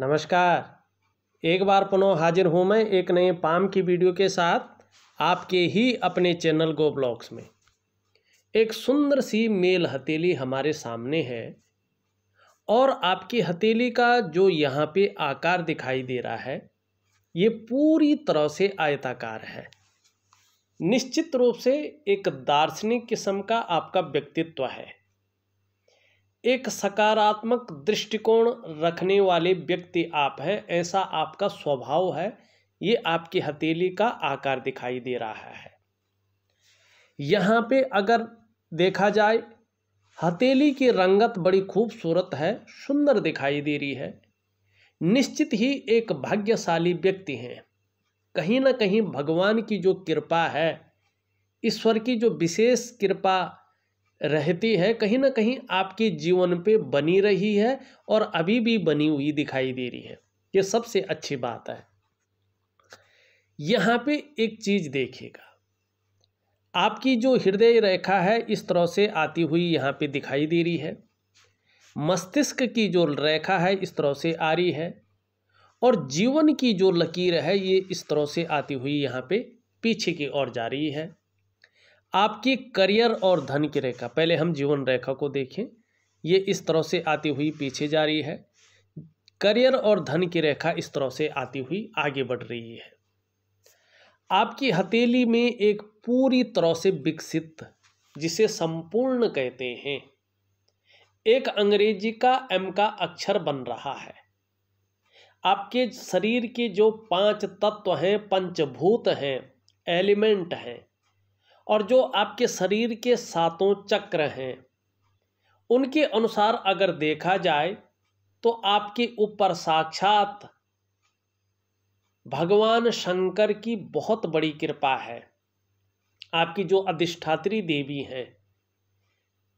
नमस्कार एक बार पुनः हाजिर हूँ मैं एक नए पाम की वीडियो के साथ आपके ही अपने चैनल गो ब्लॉग्स में एक सुंदर सी मेल हथेली हमारे सामने है और आपकी हथेली का जो यहाँ पे आकार दिखाई दे रहा है ये पूरी तरह से आयताकार है निश्चित रूप से एक दार्शनिक किस्म का आपका व्यक्तित्व है एक सकारात्मक दृष्टिकोण रखने वाले व्यक्ति आप हैं ऐसा आपका स्वभाव है ये आपकी हथेली का आकार दिखाई दे रहा है यहाँ पे अगर देखा जाए हथेली की रंगत बड़ी खूबसूरत है सुंदर दिखाई दे रही है निश्चित ही एक भाग्यशाली व्यक्ति हैं कहीं ना कहीं भगवान की जो कृपा है ईश्वर की जो विशेष कृपा रहती है कहीं ना कहीं आपके जीवन पे बनी रही है और अभी भी बनी हुई दिखाई दे रही है ये सबसे अच्छी बात है यहाँ पे एक चीज देखिएगा आपकी जो हृदय रेखा है इस तरह से आती हुई यहाँ पे दिखाई दे रही है मस्तिष्क की जो रेखा है इस तरह से आ रही है और जीवन की जो लकीर है ये इस तरह से आती हुई यहाँ पे पीछे की ओर जा रही है आपकी करियर और धन की रेखा पहले हम जीवन रेखा को देखें ये इस तरह से आती हुई पीछे जा रही है करियर और धन की रेखा इस तरह से आती हुई आगे बढ़ रही है आपकी हथेली में एक पूरी तरह से विकसित जिसे संपूर्ण कहते हैं एक अंग्रेजी का एम का अक्षर बन रहा है आपके शरीर के जो पांच तत्व हैं पंचभूत हैं एलिमेंट हैं और जो आपके शरीर के सातों चक्र हैं उनके अनुसार अगर देखा जाए तो आपके ऊपर साक्षात भगवान शंकर की बहुत बड़ी कृपा है आपकी जो अधिष्ठात्री देवी हैं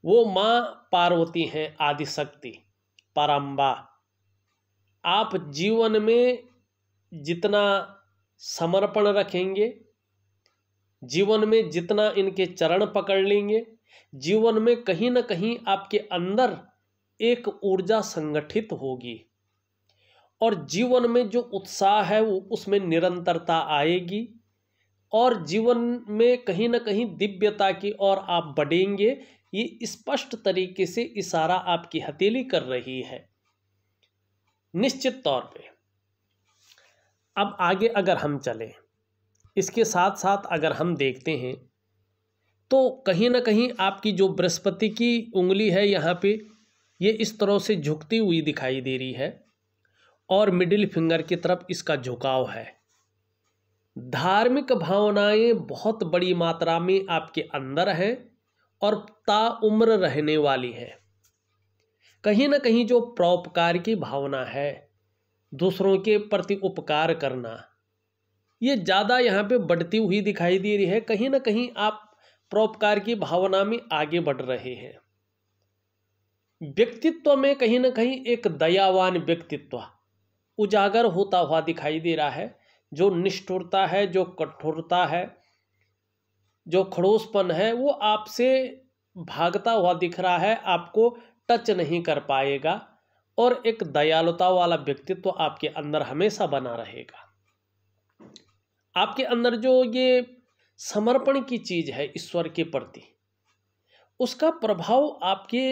वो माँ पार्वती हैं आदिशक्ति पारंबा आप जीवन में जितना समर्पण रखेंगे जीवन में जितना इनके चरण पकड़ लेंगे जीवन में कहीं ना कहीं आपके अंदर एक ऊर्जा संगठित होगी और जीवन में जो उत्साह है वो उसमें निरंतरता आएगी और जीवन में कहीं ना कहीं दिव्यता की ओर आप बढ़ेंगे ये स्पष्ट तरीके से इशारा आपकी हथेली कर रही है निश्चित तौर पे अब आगे अगर हम चलें इसके साथ साथ अगर हम देखते हैं तो कहीं ना कहीं आपकी जो बृहस्पति की उंगली है यहाँ पे ये इस तरह से झुकती हुई दिखाई दे रही है और मिडिल फिंगर की तरफ इसका झुकाव है धार्मिक भावनाएं बहुत बड़ी मात्रा में आपके अंदर हैं और ताउम्र रहने वाली हैं कहीं ना कहीं जो परोपकार की भावना है दूसरों के प्रति उपकार करना ये ज़्यादा यहाँ पे बढ़ती हुई दिखाई दे रही है कहीं ना कहीं आप परोपकार की भावना में आगे बढ़ रहे हैं व्यक्तित्व में कहीं ना कहीं एक दयावान व्यक्तित्व उजागर होता हुआ दिखाई दे रहा है जो निष्ठुरता है जो कठोरता है जो खड़ोसपन है वो आपसे भागता हुआ दिख रहा है आपको टच नहीं कर पाएगा और एक दयालुता वाला व्यक्तित्व आपके अंदर हमेशा बना रहेगा आपके अंदर जो ये समर्पण की चीज़ है ईश्वर के प्रति उसका प्रभाव आपके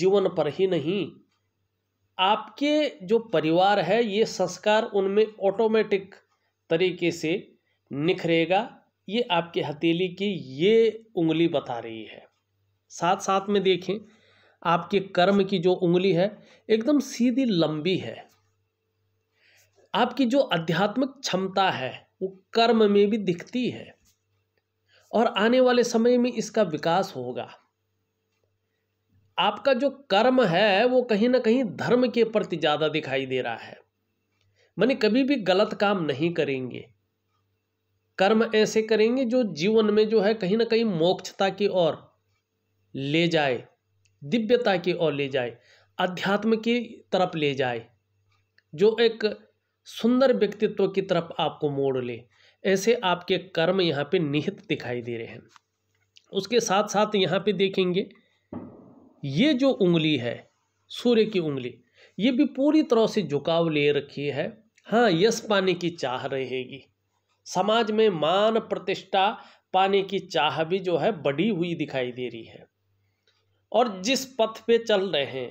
जीवन पर ही नहीं आपके जो परिवार है ये संस्कार उनमें ऑटोमेटिक तरीके से निखरेगा ये आपके हथेली की ये उंगली बता रही है साथ साथ में देखें आपके कर्म की जो उंगली है एकदम सीधी लंबी है आपकी जो आध्यात्मिक क्षमता है वो कर्म में भी दिखती है और आने वाले समय में इसका विकास होगा आपका जो कर्म है वो कहीं ना कहीं धर्म के प्रति ज़्यादा दिखाई दे रहा है मैंने कभी भी गलत काम नहीं करेंगे कर्म ऐसे करेंगे जो जीवन में जो है कहीं ना कहीं मोक्षता की ओर ले जाए दिव्यता की ओर ले जाए अध्यात्म की तरफ ले जाए जो एक सुंदर व्यक्तित्व की तरफ आपको मोड़ ले ऐसे आपके कर्म यहाँ पे निहित दिखाई दे रहे हैं उसके साथ साथ यहाँ पे देखेंगे ये जो उंगली है सूर्य की उंगली ये भी पूरी तरह से झुकाव ले रखी है हाँ यश पाने की चाह रहेगी समाज में मान प्रतिष्ठा पाने की चाह भी जो है बढ़ी हुई दिखाई दे रही है और जिस पथ पे चल रहे हैं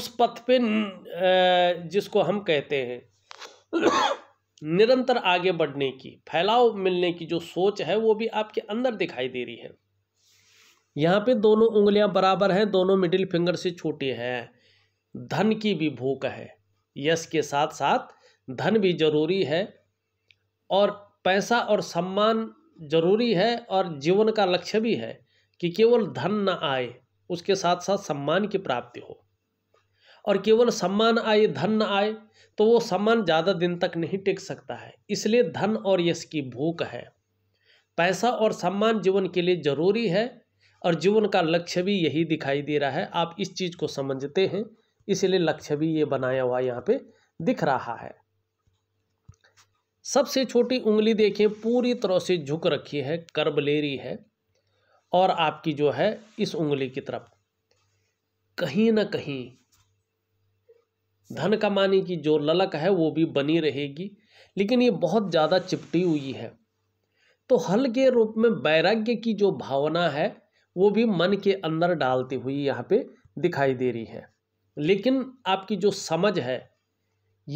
उस पथ पे जिसको हम कहते हैं निरंतर आगे बढ़ने की फैलाव मिलने की जो सोच है वो भी आपके अंदर दिखाई दे रही है यहाँ पे दोनों उंगलियां बराबर हैं दोनों मिडिल फिंगर से छोटे हैं धन की भी भूख है यश के साथ साथ धन भी जरूरी है और पैसा और सम्मान जरूरी है और जीवन का लक्ष्य भी है कि केवल धन न आए उसके साथ साथ सम्मान की प्राप्ति हो और केवल सम्मान आए धन न आए तो वो सामान ज़्यादा दिन तक नहीं टिक सकता है इसलिए धन और यश की भूख है पैसा और सम्मान जीवन के लिए ज़रूरी है और जीवन का लक्ष्य भी यही दिखाई दे रहा है आप इस चीज़ को समझते हैं इसलिए लक्ष्य भी ये बनाया हुआ यहाँ पे दिख रहा है सबसे छोटी उंगली देखिए पूरी तरह से झुक रखी है कर्ब है और आपकी जो है इस उंगली की तरफ कहीं ना कहीं धन कमाने की जो ललक है वो भी बनी रहेगी लेकिन ये बहुत ज़्यादा चिपटी हुई है तो हल के रूप में वैराग्य की जो भावना है वो भी मन के अंदर डालती हुई यहाँ पे दिखाई दे रही है लेकिन आपकी जो समझ है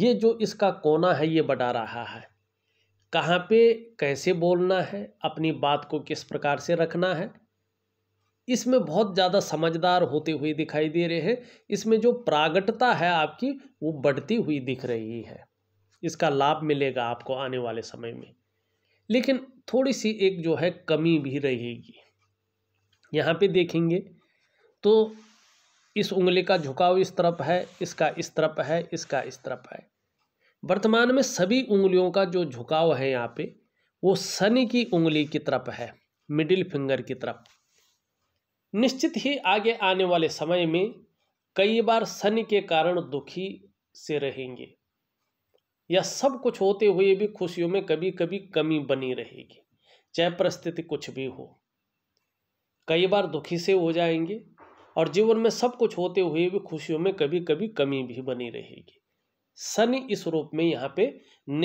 ये जो इसका कोना है ये बटा रहा है कहाँ पे कैसे बोलना है अपनी बात को किस प्रकार से रखना है इसमें बहुत ज़्यादा समझदार होते हुए दिखाई दे रहे हैं इसमें जो प्रागटता है आपकी वो बढ़ती हुई दिख रही है इसका लाभ मिलेगा आपको आने वाले समय में लेकिन थोड़ी सी एक जो है कमी भी रहेगी यहाँ पे देखेंगे तो इस उंगली का झुकाव इस तरफ है इसका इस तरफ है इसका इस तरफ है वर्तमान में सभी उंगलियों का जो झुकाव है यहाँ पे वो शनि की उंगली की तरफ है मिडिल फिंगर की तरफ निश्चित ही आगे आने वाले समय में कई बार शनि के कारण दुखी से रहेंगे या सब कुछ होते हुए भी खुशियों में कभी कभी कमी बनी रहेगी चाहे परिस्थिति कुछ भी हो कई बार दुखी से हो जाएंगे और जीवन में सब कुछ होते हुए भी खुशियों में कभी कभी कमी भी बनी रहेगी शनि इस रूप में यहाँ पे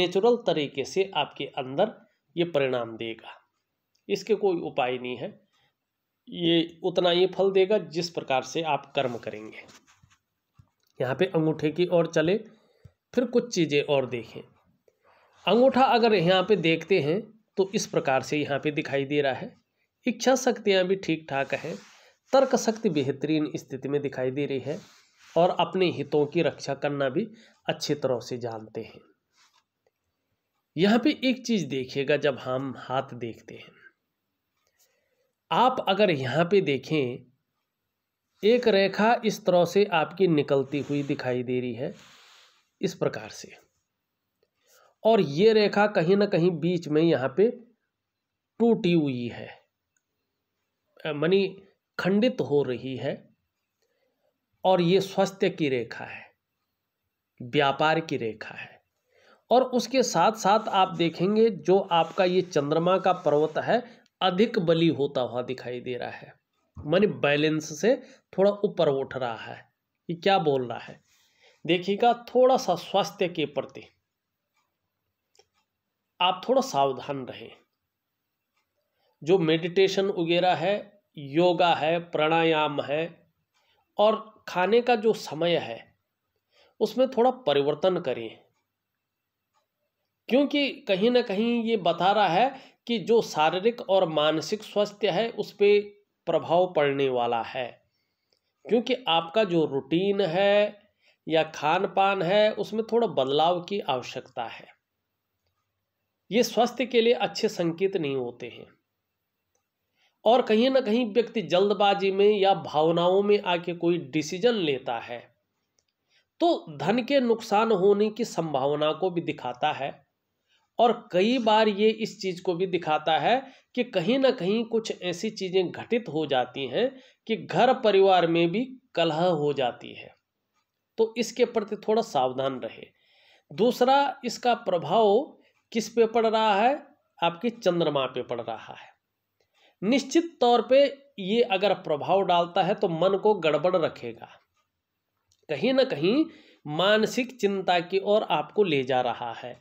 नेचुरल तरीके से आपके अंदर ये परिणाम देगा इसके कोई उपाय नहीं है ये उतना ये फल देगा जिस प्रकार से आप कर्म करेंगे यहाँ पे अंगूठे की ओर चले फिर कुछ चीज़ें और देखें अंगूठा अगर यहाँ पे देखते हैं तो इस प्रकार से यहाँ पे दिखाई दे रहा है इच्छा शक्तियाँ भी ठीक ठाक है तर्क शक्ति बेहतरीन स्थिति में दिखाई दे रही है और अपने हितों की रक्षा करना भी अच्छी तरह से जानते हैं यहाँ पे एक चीज़ देखिएगा जब हम हाथ देखते हैं आप अगर यहाँ पे देखें एक रेखा इस तरह से आपकी निकलती हुई दिखाई दे रही है इस प्रकार से और ये रेखा कहीं ना कहीं बीच में यहाँ पे टूटी हुई है मनी खंडित हो रही है और ये स्वास्थ्य की रेखा है व्यापार की रेखा है और उसके साथ साथ आप देखेंगे जो आपका ये चंद्रमा का पर्वत है अधिक बली होता हुआ दिखाई दे रहा है माने बैलेंस से थोड़ा ऊपर उठ रहा है ये क्या बोल रहा है देखिएगा थोड़ा सा स्वास्थ्य के प्रति आप थोड़ा सावधान रहें जो मेडिटेशन वगैरह है योगा है प्राणायाम है और खाने का जो समय है उसमें थोड़ा परिवर्तन करें क्योंकि कहीं ना कहीं ये बता रहा है कि जो शारीरिक और मानसिक स्वास्थ्य है उस पर प्रभाव पड़ने वाला है क्योंकि आपका जो रूटीन है या खान पान है उसमें थोड़ा बदलाव की आवश्यकता है ये स्वास्थ्य के लिए अच्छे संकेत नहीं होते हैं और कहीं ना कहीं व्यक्ति जल्दबाजी में या भावनाओं में आके कोई डिसीजन लेता है तो धन के नुकसान होने की संभावना को भी दिखाता है और कई बार ये इस चीज़ को भी दिखाता है कि कहीं ना कहीं कुछ ऐसी चीज़ें घटित हो जाती हैं कि घर परिवार में भी कलह हो जाती है तो इसके प्रति थोड़ा सावधान रहे दूसरा इसका प्रभाव किस पे पड़ रहा है आपके चंद्रमा पे पड़ रहा है निश्चित तौर पे ये अगर प्रभाव डालता है तो मन को गड़बड़ रखेगा कहीं ना कहीं मानसिक चिंता की ओर आपको ले जा रहा है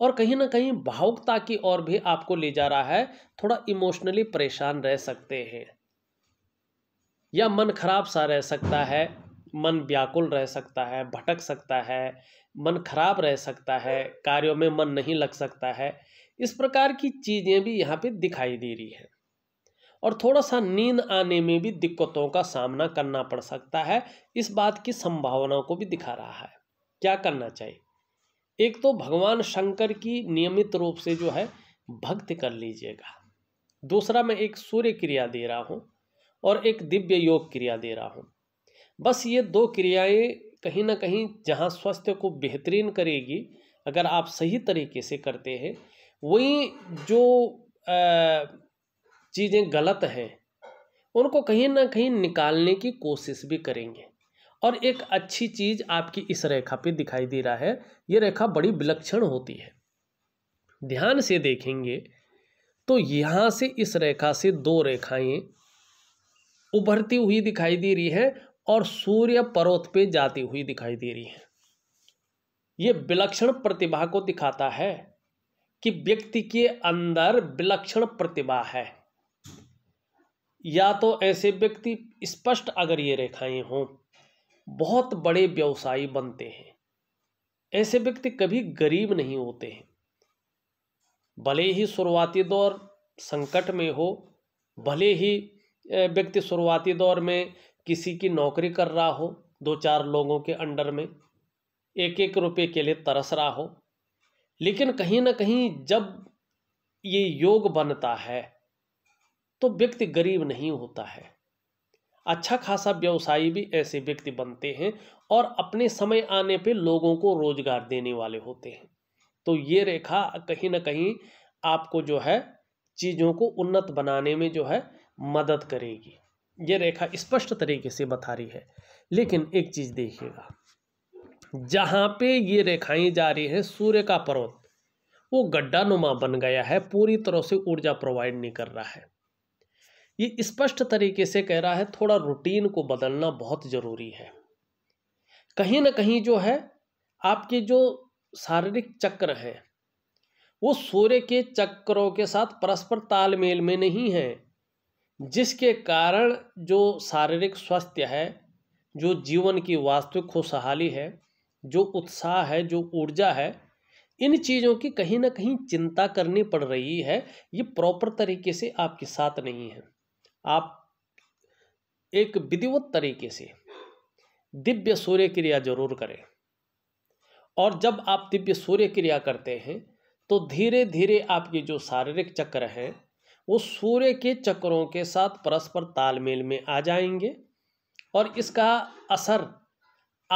और कहीं ना कहीं भावुकता की ओर भी आपको ले जा रहा है थोड़ा इमोशनली परेशान रह सकते हैं या मन खराब सा रह सकता है मन व्याकुल रह सकता है भटक सकता है मन खराब रह सकता है कार्यों में मन नहीं लग सकता है इस प्रकार की चीज़ें भी यहाँ पे दिखाई दे रही है और थोड़ा सा नींद आने में भी दिक्कतों का सामना करना पड़ सकता है इस बात की संभावनाओं को भी दिखा रहा है क्या करना चाहिए एक तो भगवान शंकर की नियमित रूप से जो है भक्त कर लीजिएगा दूसरा मैं एक सूर्य क्रिया दे रहा हूँ और एक दिव्य योग क्रिया दे रहा हूँ बस ये दो क्रियाएं कहीं ना कहीं जहाँ स्वास्थ्य को बेहतरीन करेगी अगर आप सही तरीके से करते हैं वही जो चीज़ें गलत हैं उनको कहीं ना कहीं निकालने की कोशिश भी करेंगे और एक अच्छी चीज़ आपकी इस रेखा पे दिखाई दे रहा है ये रेखा बड़ी विलक्षण होती है ध्यान से देखेंगे तो यहां से इस रेखा से दो रेखाएं उभरती हुई दिखाई दे रही है और सूर्य पर्वत पे जाती हुई दिखाई दे रही है ये विलक्षण प्रतिभा को दिखाता है कि व्यक्ति के अंदर विलक्षण प्रतिभा है या तो ऐसे व्यक्ति स्पष्ट अगर ये रेखाएं हों बहुत बड़े व्यवसायी बनते हैं ऐसे व्यक्ति कभी गरीब नहीं होते हैं भले ही शुरुआती दौर संकट में हो भले ही व्यक्ति शुरुआती दौर में किसी की नौकरी कर रहा हो दो चार लोगों के अंडर में एक एक रुपये के लिए तरस रहा हो लेकिन कहीं ना कहीं जब ये योग बनता है तो व्यक्ति गरीब नहीं होता है अच्छा खासा व्यवसायी भी ऐसे व्यक्ति बनते हैं और अपने समय आने पे लोगों को रोजगार देने वाले होते हैं तो ये रेखा कहीं ना कहीं आपको जो है चीज़ों को उन्नत बनाने में जो है मदद करेगी ये रेखा स्पष्ट तरीके से बता रही है लेकिन एक चीज़ देखिएगा जहाँ पे ये रेखाएं जा रही हैं सूर्य का पर्वत वो गड्ढा नुमा बन गया है पूरी तरह से ऊर्जा प्रोवाइड नहीं कर रहा है ये स्पष्ट तरीके से कह रहा है थोड़ा रूटीन को बदलना बहुत ज़रूरी है कहीं ना कहीं जो है आपके जो शारीरिक चक्र हैं वो सूर्य के चक्रों के साथ परस्पर तालमेल में नहीं है जिसके कारण जो शारीरिक स्वास्थ्य है जो जीवन की वास्तविक खुशहाली है जो उत्साह है जो ऊर्जा है इन चीज़ों की कहीं ना कहीं चिंता करनी पड़ रही है ये प्रॉपर तरीके से आपके साथ नहीं है आप एक विधिवत तरीके से दिव्य सूर्य क्रिया जरूर करें और जब आप दिव्य सूर्य क्रिया करते हैं तो धीरे धीरे आपके जो शारीरिक चक्र हैं वो सूर्य के चक्रों के साथ परस्पर तालमेल में आ जाएंगे और इसका असर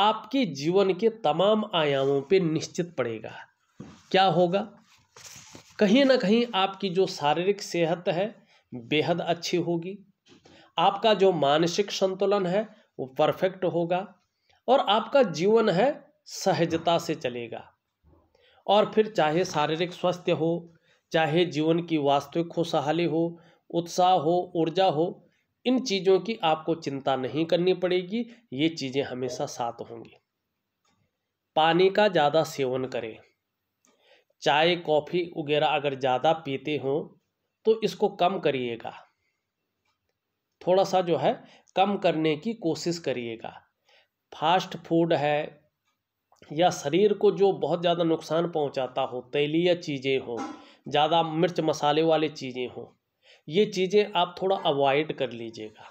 आपके जीवन के तमाम आयामों पे निश्चित पड़ेगा क्या होगा कहीं ना कहीं आपकी जो शारीरिक सेहत है बेहद अच्छी होगी आपका जो मानसिक संतुलन है वो परफेक्ट होगा और आपका जीवन है सहजता से चलेगा और फिर चाहे शारीरिक स्वास्थ्य हो चाहे जीवन की वास्तविक खुशहाली हो उत्साह हो ऊर्जा हो इन चीज़ों की आपको चिंता नहीं करनी पड़ेगी ये चीज़ें हमेशा साथ होंगी पानी का ज़्यादा सेवन करें चाय कॉफ़ी वगैरह अगर ज़्यादा पीते हों तो इसको कम करिएगा थोड़ा सा जो है कम करने की कोशिश करिएगा फास्ट फूड है या शरीर को जो बहुत ज़्यादा नुकसान पहुंचाता हो तैलीय चीज़ें हो ज़्यादा मिर्च मसाले वाले चीज़ें हों ये चीज़ें आप थोड़ा अवॉइड कर लीजिएगा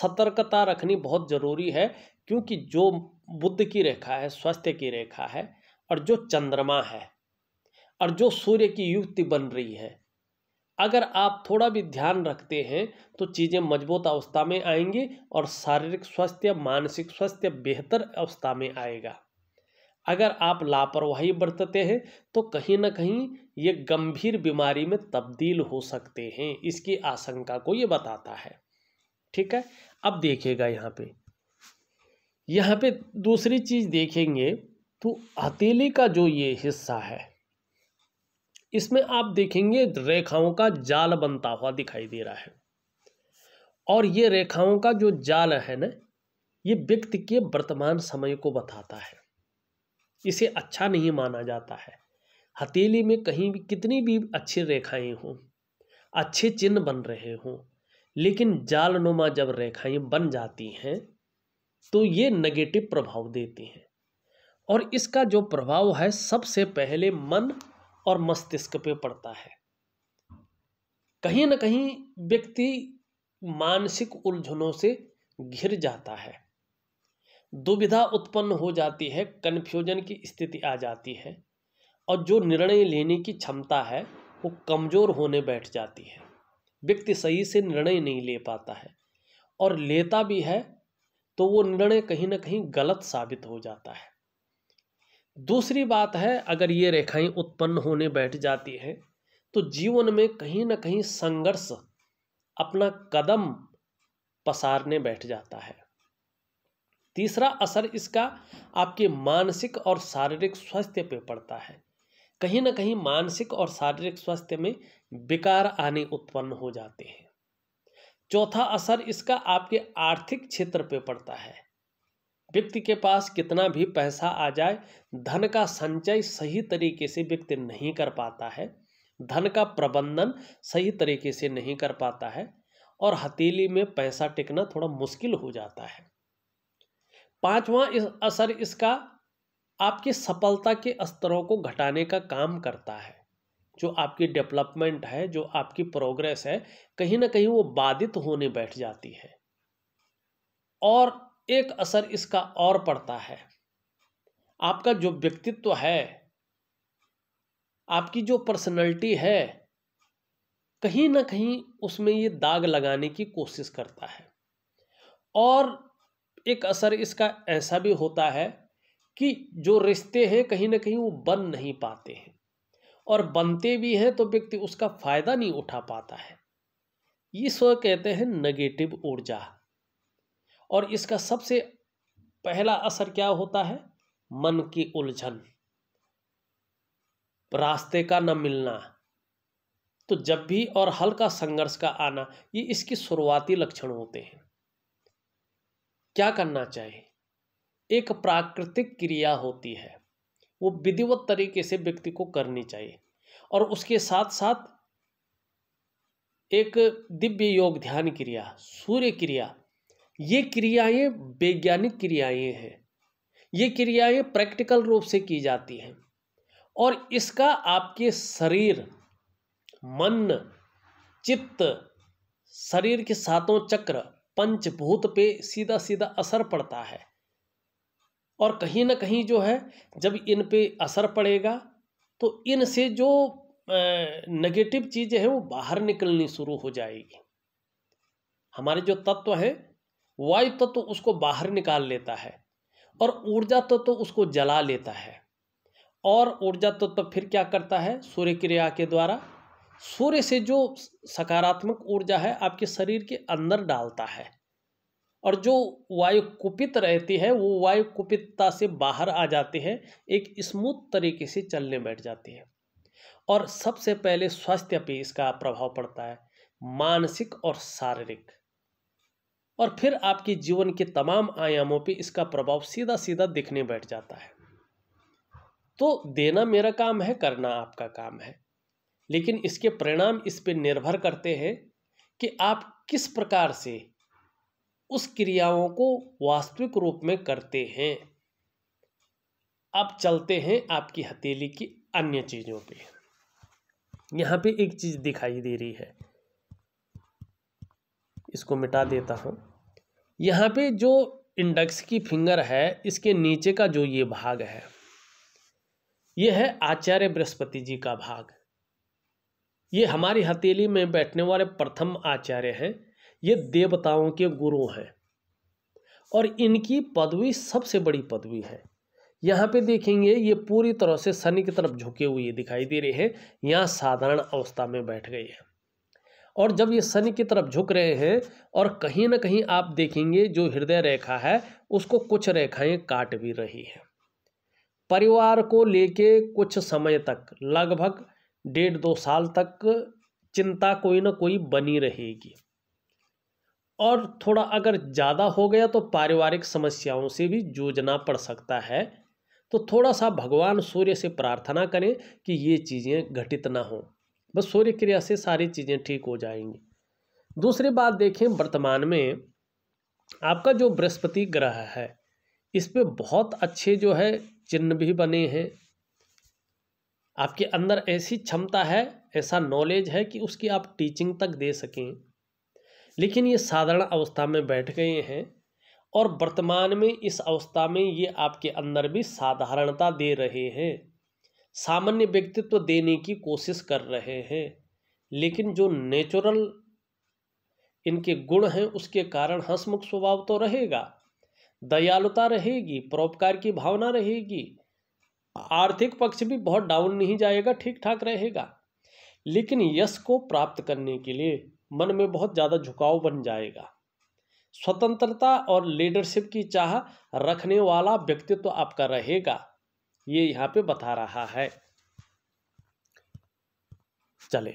सतर्कता रखनी बहुत ज़रूरी है क्योंकि जो बुद्ध की रेखा है स्वास्थ्य की रेखा है और जो चंद्रमा है और जो सूर्य की युक्ति बन रही है अगर आप थोड़ा भी ध्यान रखते हैं तो चीज़ें मजबूत अवस्था में आएंगी और शारीरिक स्वास्थ्य मानसिक स्वास्थ्य बेहतर अवस्था में आएगा अगर आप लापरवाही बरतते हैं तो कहीं ना कहीं ये गंभीर बीमारी में तब्दील हो सकते हैं इसकी आशंका को ये बताता है ठीक है अब देखिएगा यहाँ पे यहाँ पे दूसरी चीज़ देखेंगे तो हथेली का जो ये हिस्सा है इसमें आप देखेंगे रेखाओं का जाल बनता हुआ दिखाई दे रहा है और ये रेखाओं का जो जाल है ना ये व्यक्ति के वर्तमान समय को बताता है इसे अच्छा नहीं माना जाता है हथेली में कहीं भी कितनी भी अच्छी रेखाएं हों अच्छे चिन्ह बन रहे हों लेकिन जालनुमा जब रेखाएं बन जाती हैं तो ये नेगेटिव प्रभाव देती हैं और इसका जो प्रभाव है सबसे पहले मन और मस्तिष्क पे पड़ता है कहीं ना कहीं व्यक्ति मानसिक उलझनों से घिर जाता है दुविधा उत्पन्न हो जाती है कन्फ्यूजन की स्थिति आ जाती है और जो निर्णय लेने की क्षमता है वो कमज़ोर होने बैठ जाती है व्यक्ति सही से निर्णय नहीं ले पाता है और लेता भी है तो वो निर्णय कहीं ना कहीं गलत साबित हो जाता है दूसरी बात है अगर ये रेखाएं उत्पन्न होने बैठ जाती है तो जीवन में कहीं ना कहीं संघर्ष अपना कदम पसारने बैठ जाता है तीसरा असर इसका आपके मानसिक और शारीरिक स्वास्थ्य पे पड़ता है कहीं ना कहीं मानसिक और शारीरिक स्वास्थ्य में विकार आने उत्पन्न हो जाते हैं चौथा असर इसका आपके आर्थिक क्षेत्र पे पड़ता है व्यक्ति के पास कितना भी पैसा आ जाए धन का संचय सही तरीके से व्यक्ति नहीं कर पाता है धन का प्रबंधन सही तरीके से नहीं कर पाता है और हथेली में पैसा टिकना थोड़ा मुश्किल हो जाता है पांचवा इस असर इसका आपकी सफलता के स्तरों को घटाने का काम करता है जो आपकी डेवलपमेंट है जो आपकी प्रोग्रेस है कहीं ना कहीं वो बाधित होने बैठ जाती है और एक असर इसका और पड़ता है आपका जो व्यक्तित्व है आपकी जो पर्सनैलिटी है कहीं ना कहीं उसमें ये दाग लगाने की कोशिश करता है और एक असर इसका ऐसा भी होता है कि जो रिश्ते हैं कहीं ना कहीं वो बन नहीं पाते हैं और बनते भी हैं तो व्यक्ति उसका फायदा नहीं उठा पाता है इसको कहते हैं नेगेटिव ऊर्जा और इसका सबसे पहला असर क्या होता है मन की उलझन रास्ते का न मिलना तो जब भी और हल्का संघर्ष का आना ये इसकी शुरुआती लक्षण होते हैं क्या करना चाहिए एक प्राकृतिक क्रिया होती है वो विधिवत तरीके से व्यक्ति को करनी चाहिए और उसके साथ साथ एक दिव्य योग ध्यान क्रिया सूर्य क्रिया ये क्रियाएं वैज्ञानिक क्रियाएं हैं ये क्रियाएं प्रैक्टिकल रूप से की जाती हैं और इसका आपके शरीर मन चित्त शरीर के सातों चक्र पंचभूत पे सीधा सीधा असर पड़ता है और कहीं ना कहीं जो है जब इन पे असर पड़ेगा तो इनसे जो नेगेटिव चीज़ें हैं वो बाहर निकलनी शुरू हो जाएगी हमारे जो तत्व हैं वायु तत्व तो उसको बाहर निकाल लेता है और ऊर्जा तत्व तो उसको जला लेता है और ऊर्जा तत्व तो फिर क्या करता है सूर्य क्रिया के द्वारा सूर्य से जो सकारात्मक ऊर्जा है आपके शरीर के अंदर डालता है और जो वायु कुपित रहती है वो वायु कुपितता से बाहर आ जाती है एक स्मूथ तरीके से चलने बैठ जाती है और सबसे पहले स्वास्थ्य पे इसका प्रभाव पड़ता है मानसिक और शारीरिक और फिर आपके जीवन के तमाम आयामों पे इसका प्रभाव सीधा सीधा दिखने बैठ जाता है तो देना मेरा काम है करना आपका काम है लेकिन इसके परिणाम इस पर निर्भर करते हैं कि आप किस प्रकार से उस क्रियाओं को वास्तविक रूप में करते हैं आप चलते हैं आपकी हथेली की अन्य चीज़ों पे यहाँ पे एक चीज़ दिखाई दे रही है इसको मिटा देता हूँ यहाँ पे जो इंडेक्स की फिंगर है इसके नीचे का जो ये भाग है ये है आचार्य बृहस्पति जी का भाग ये हमारी हथेली में बैठने वाले प्रथम आचार्य हैं ये देवताओं के गुरु हैं और इनकी पदवी सबसे बड़ी पदवी है यहाँ पे देखेंगे ये पूरी तरह से शनि की तरफ झुके हुए दिखाई दे रहे हैं यहाँ साधारण अवस्था में बैठ गई है और जब ये शनि की तरफ झुक रहे हैं और कहीं ना कहीं आप देखेंगे जो हृदय रेखा है उसको कुछ रेखाएं काट भी रही है परिवार को लेके कुछ समय तक लगभग डेढ़ दो साल तक चिंता कोई ना कोई बनी रहेगी और थोड़ा अगर ज़्यादा हो गया तो पारिवारिक समस्याओं से भी जूझना पड़ सकता है तो थोड़ा सा भगवान सूर्य से प्रार्थना करें कि ये चीज़ें घटित ना हों बस सूर्य क्रिया से सारी चीज़ें ठीक हो जाएंगी दूसरी बात देखें वर्तमान में आपका जो बृहस्पति ग्रह है इस पर बहुत अच्छे जो है चिन्ह भी बने हैं आपके अंदर ऐसी क्षमता है ऐसा नॉलेज है कि उसकी आप टीचिंग तक दे सकें लेकिन ये साधारण अवस्था में बैठ गए हैं और वर्तमान में इस अवस्था में ये आपके अंदर भी साधारणता दे रहे हैं सामान्य व्यक्तित्व देने की कोशिश कर रहे हैं लेकिन जो नेचुरल इनके गुण हैं उसके कारण हंसमुख स्वभाव तो रहेगा दयालुता रहेगी परोपकार की भावना रहेगी आर्थिक पक्ष भी बहुत डाउन नहीं जाएगा ठीक ठाक रहेगा लेकिन यश को प्राप्त करने के लिए मन में बहुत ज़्यादा झुकाव बन जाएगा स्वतंत्रता और लीडरशिप की चाह रखने वाला व्यक्तित्व तो आपका रहेगा ये यहाँ पे बता रहा है चले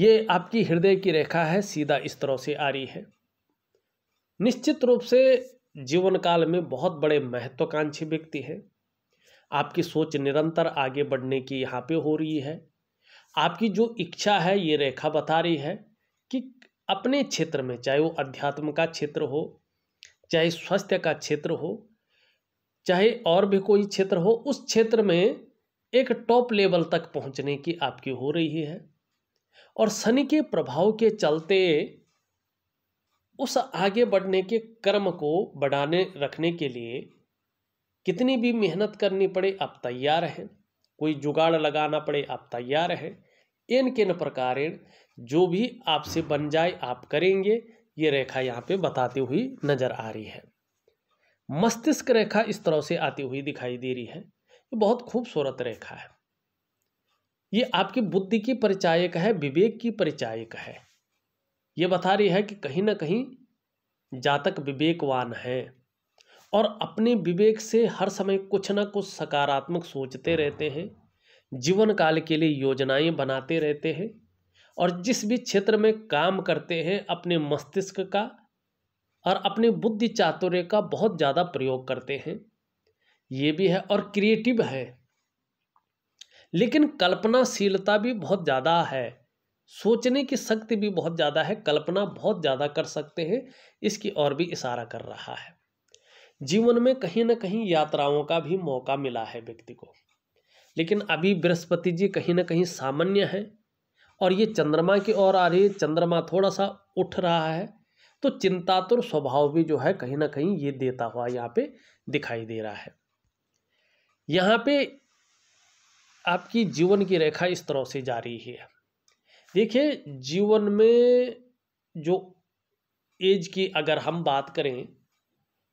ये आपकी हृदय की रेखा है सीधा इस तरह से आ रही है निश्चित रूप से जीवन काल में बहुत बड़े महत्वाकांक्षी व्यक्ति हैं आपकी सोच निरंतर आगे बढ़ने की यहाँ पे हो रही है आपकी जो इच्छा है ये रेखा बता रही है कि अपने क्षेत्र में चाहे वो अध्यात्म का क्षेत्र हो चाहे स्वास्थ्य का क्षेत्र हो चाहे और भी कोई क्षेत्र हो उस क्षेत्र में एक टॉप लेवल तक पहुंचने की आपकी हो रही है और शनि के प्रभाव के चलते उस आगे बढ़ने के कर्म को बढ़ाने रखने के लिए कितनी भी मेहनत करनी पड़े आप तैयार हैं कोई जुगाड़ लगाना पड़े आप तैयार हैं इन किन प्रकार जो भी आपसे बन जाए आप करेंगे ये रेखा यहाँ पे बताती हुई नज़र आ रही है मस्तिष्क रेखा इस तरह से आती हुई दिखाई दे रही है ये बहुत खूबसूरत रेखा है ये आपकी बुद्धि की परिचायक है विवेक की परिचायक है ये बता रही है कि कहीं ना कहीं जातक विवेकवान है और अपने विवेक से हर समय कुछ ना कुछ सकारात्मक सोचते रहते हैं जीवन काल के लिए योजनाएं बनाते रहते हैं और जिस भी क्षेत्र में काम करते हैं अपने मस्तिष्क का और अपने बुद्धि चातुर्य का बहुत ज़्यादा प्रयोग करते हैं ये भी है और क्रिएटिव है लेकिन कल्पनाशीलता भी बहुत ज़्यादा है सोचने की शक्ति भी बहुत ज़्यादा है कल्पना बहुत ज़्यादा कर सकते हैं इसकी और भी इशारा कर रहा है जीवन में कहीं ना कहीं यात्राओं का भी मौका मिला है व्यक्ति को लेकिन अभी बृहस्पति जी कहीं ना कहीं सामान्य है और ये चंद्रमा की ओर आ रही है चंद्रमा थोड़ा सा उठ रहा है तो चिंतातुर तो स्वभाव भी जो है कहीं ना कहीं ये देता हुआ यहाँ पे दिखाई दे रहा है यहाँ पे आपकी जीवन की रेखा इस तरह से जा रही है देखिए जीवन में जो एज की अगर हम बात करें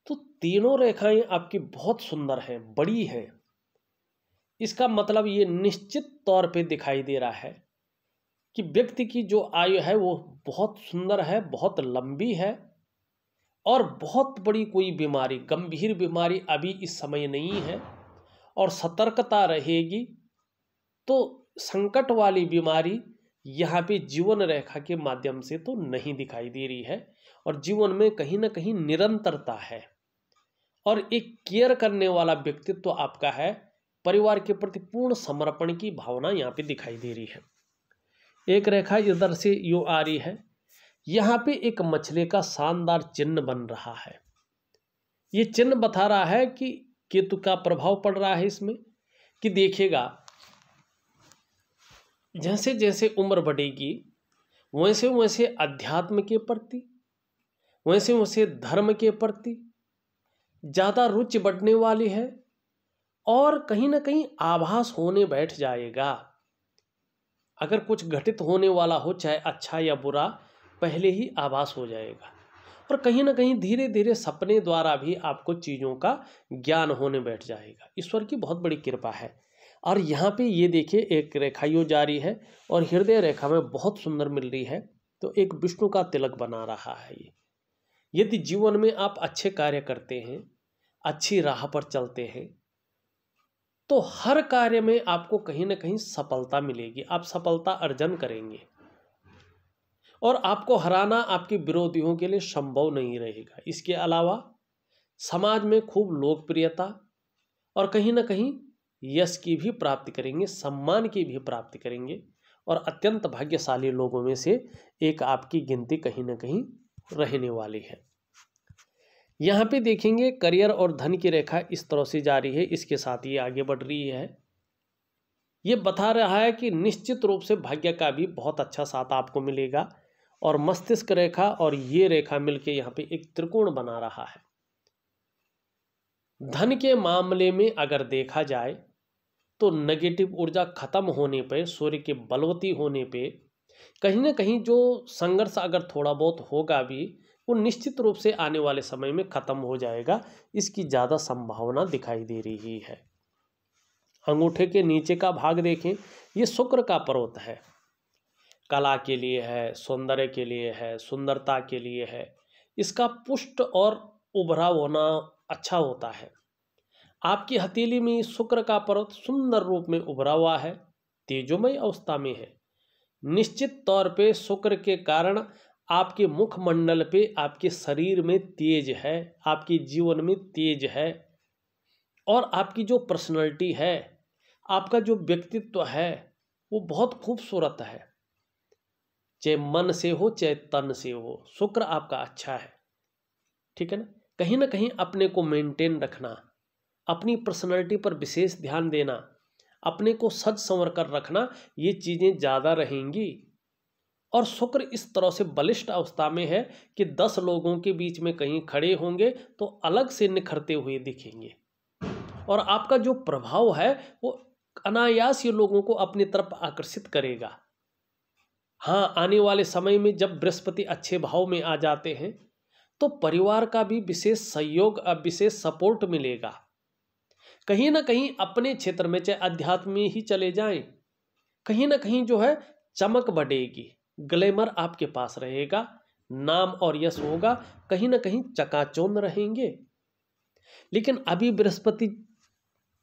तो तीनों रेखाएं आपकी बहुत सुंदर हैं बड़ी हैं इसका मतलब ये निश्चित तौर पे दिखाई दे रहा है कि व्यक्ति की जो आयु है वो बहुत सुंदर है बहुत लंबी है और बहुत बड़ी कोई बीमारी गंभीर बीमारी अभी इस समय नहीं है और सतर्कता रहेगी तो संकट वाली बीमारी यहाँ पे जीवन रेखा के माध्यम से तो नहीं दिखाई दे रही है और जीवन में कहीं ना कहीं निरंतरता है और एक केयर करने वाला व्यक्तित्व तो आपका है परिवार के प्रति पूर्ण समर्पण की भावना यहाँ पे दिखाई दे रही है एक रेखा इधर से यो आ रही है यहाँ पे एक मछली का शानदार चिन्ह बन रहा है ये चिन्ह बता रहा है कि केतु का प्रभाव पड़ रहा है इसमें कि देखिएगा जैसे जैसे उम्र बढ़ेगी वैसे वैसे अध्यात्म के प्रति वैसे वैसे धर्म के प्रति ज़्यादा रुचि बढ़ने वाली है और कहीं ना कहीं आभास होने बैठ जाएगा अगर कुछ घटित होने वाला हो चाहे अच्छा या बुरा पहले ही आभास हो जाएगा और कहीं ना कहीं धीरे धीरे सपने द्वारा भी आपको चीज़ों का ज्ञान होने बैठ जाएगा ईश्वर की बहुत बड़ी कृपा है और यहाँ पे ये देखिए एक रेखा यूँ जा रही है और हृदय रेखा में बहुत सुंदर मिल रही है तो एक विष्णु का तिलक बना रहा है ये यदि जीवन में आप अच्छे कार्य करते हैं अच्छी राह पर चलते हैं तो हर कार्य में आपको कहीं ना कहीं सफलता मिलेगी आप सफलता अर्जन करेंगे और आपको हराना आपके विरोधियों के लिए संभव नहीं रहेगा इसके अलावा समाज में खूब लोकप्रियता और कहीं ना कहीं यश की भी प्राप्ति करेंगे सम्मान की भी प्राप्ति करेंगे और अत्यंत भाग्यशाली लोगों में से एक आपकी गिनती कहीं ना कहीं रहने वाली है यहाँ पे देखेंगे करियर और धन की रेखा इस तरह से जा रही है इसके साथ ये आगे बढ़ रही है ये बता रहा है कि निश्चित रूप से भाग्य का भी बहुत अच्छा साथ आपको मिलेगा और मस्तिष्क रेखा और ये रेखा मिलके यहाँ पे एक त्रिकोण बना रहा है धन के मामले में अगर देखा जाए तो नेगेटिव ऊर्जा खत्म होने पर सूर्य के बलवती होने पर कहीं ना कहीं जो संघर्ष अगर थोड़ा बहुत होगा भी वो निश्चित रूप से आने वाले समय में ख़त्म हो जाएगा इसकी ज़्यादा संभावना दिखाई दे रही है अंगूठे के नीचे का भाग देखें ये शुक्र का पर्वत है कला के लिए है सौंदर्य के लिए है सुंदरता के लिए है इसका पुष्ट और उभरा होना अच्छा होता है आपकी हथेली में शुक्र का पर्वत सुंदर रूप में उभरा हुआ है तेजोमय अवस्था में है निश्चित तौर पे शुक्र के कारण आपके मुखमंडल पे आपके शरीर में तेज है आपके जीवन में तेज है और आपकी जो पर्सनैलिटी है आपका जो व्यक्तित्व है वो बहुत खूबसूरत है चाहे मन से हो चाहे तन से हो शुक्र आपका अच्छा है ठीक है ना कहीं ना कहीं अपने को मेंटेन रखना अपनी पर्सनैलिटी पर विशेष ध्यान देना अपने को सज संवर कर रखना ये चीज़ें ज़्यादा रहेंगी और शुक्र इस तरह से बलिष्ठ अवस्था में है कि दस लोगों के बीच में कहीं खड़े होंगे तो अलग से निखरते हुए दिखेंगे और आपका जो प्रभाव है वो अनायास ये लोगों को अपनी तरफ आकर्षित करेगा हाँ आने वाले समय में जब बृहस्पति अच्छे भाव में आ जाते हैं तो परिवार का भी विशेष सहयोग और विशेष सपोर्ट मिलेगा कहीं ना कहीं अपने क्षेत्र में चाहे अध्यात्म में ही चले जाएं कहीं ना कहीं जो है चमक बढ़ेगी ग्लैमर आपके पास रहेगा नाम और यश होगा कहीं ना कहीं चकाचौंध रहेंगे लेकिन अभी बृहस्पति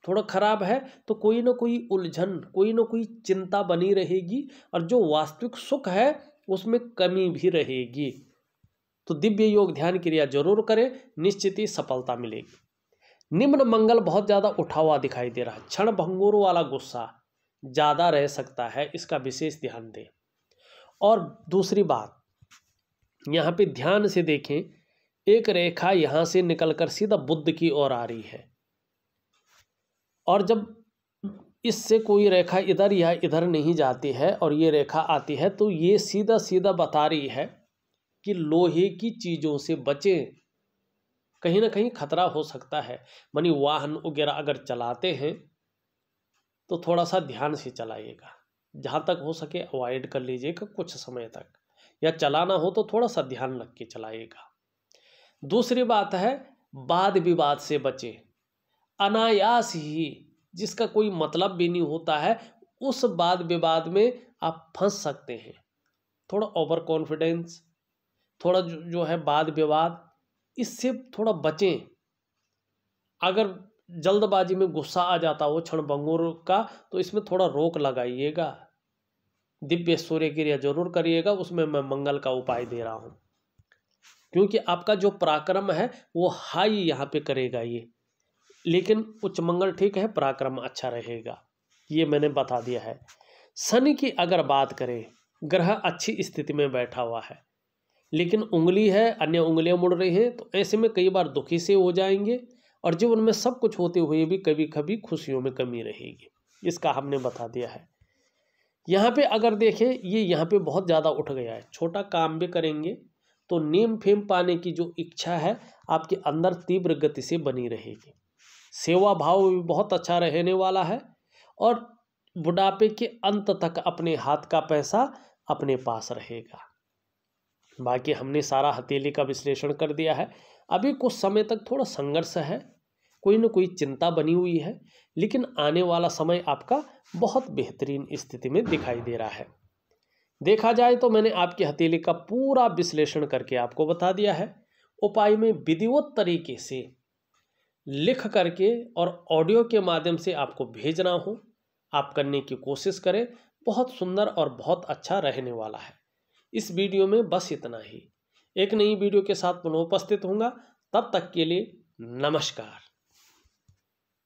थोड़ा खराब है तो कोई ना कोई उलझन कोई ना कोई चिंता बनी रहेगी और जो वास्तविक सुख है उसमें कमी भी रहेगी तो दिव्य योग ध्यान क्रिया जरूर करें निश्चित ही सफलता मिलेगी निम्न मंगल बहुत ज़्यादा उठा हुआ दिखाई दे रहा है क्षण भंगुर वाला गुस्सा ज़्यादा रह सकता है इसका विशेष ध्यान दें और दूसरी बात यहाँ पे ध्यान से देखें एक रेखा यहाँ से निकलकर सीधा बुद्ध की ओर आ रही है और जब इससे कोई रेखा इधर या इधर नहीं जाती है और ये रेखा आती है तो ये सीधा सीधा बता रही है कि लोहे की चीज़ों से बचें कहीं ना कहीं खतरा हो सकता है मनी वाहन वगैरह अगर चलाते हैं तो थोड़ा सा ध्यान से चलाइएगा जहाँ तक हो सके अवॉइड कर लीजिएगा कुछ समय तक या चलाना हो तो थोड़ा सा ध्यान रख के चलाइएगा दूसरी बात है वाद विवाद से बचें अनायास ही जिसका कोई मतलब भी नहीं होता है उस वाद विवाद में आप फंस सकते हैं थोड़ा ओवर कॉन्फिडेंस थोड़ा जो है वाद विवाद इससे थोड़ा बचें अगर जल्दबाजी में गुस्सा आ जाता हो भंगुर का तो इसमें थोड़ा रोक लगाइएगा दिव्य सूर्य क्रिया जरूर करिएगा उसमें मैं मंगल का उपाय दे रहा हूँ क्योंकि आपका जो पराक्रम है वो हाई यहाँ पे करेगा ये लेकिन उच्च मंगल ठीक है पराक्रम अच्छा रहेगा ये मैंने बता दिया है शनि की अगर बात करें ग्रह अच्छी स्थिति में बैठा हुआ है लेकिन उंगली है अन्य उंगलियां मुड़ रही हैं तो ऐसे में कई बार दुखी से हो जाएंगे और जीवन में सब कुछ होते हुए भी कभी कभी खुशियों में कमी रहेगी इसका हमने बता दिया है यहाँ पे अगर देखें ये यहाँ पे बहुत ज़्यादा उठ गया है छोटा काम भी करेंगे तो नेम फेम पाने की जो इच्छा है आपके अंदर तीव्र गति से बनी रहेगी सेवा भाव भी बहुत अच्छा रहने वाला है और बुढ़ापे के अंत तक अपने हाथ का पैसा अपने पास रहेगा बाकी हमने सारा हथेली का विश्लेषण कर दिया है अभी कुछ समय तक थोड़ा संघर्ष है कोई ना कोई चिंता बनी हुई है लेकिन आने वाला समय आपका बहुत बेहतरीन स्थिति में दिखाई दे रहा है देखा जाए तो मैंने आपकी हथेली का पूरा विश्लेषण करके आपको बता दिया है उपाय में विधिवत तरीके से लिख करके और ऑडियो के माध्यम से आपको भेजना हो आप करने की कोशिश करें बहुत सुंदर और बहुत अच्छा रहने वाला है इस वीडियो में बस इतना ही एक नई वीडियो के साथ पुनः उपस्थित होंगे तब तक के लिए नमस्कार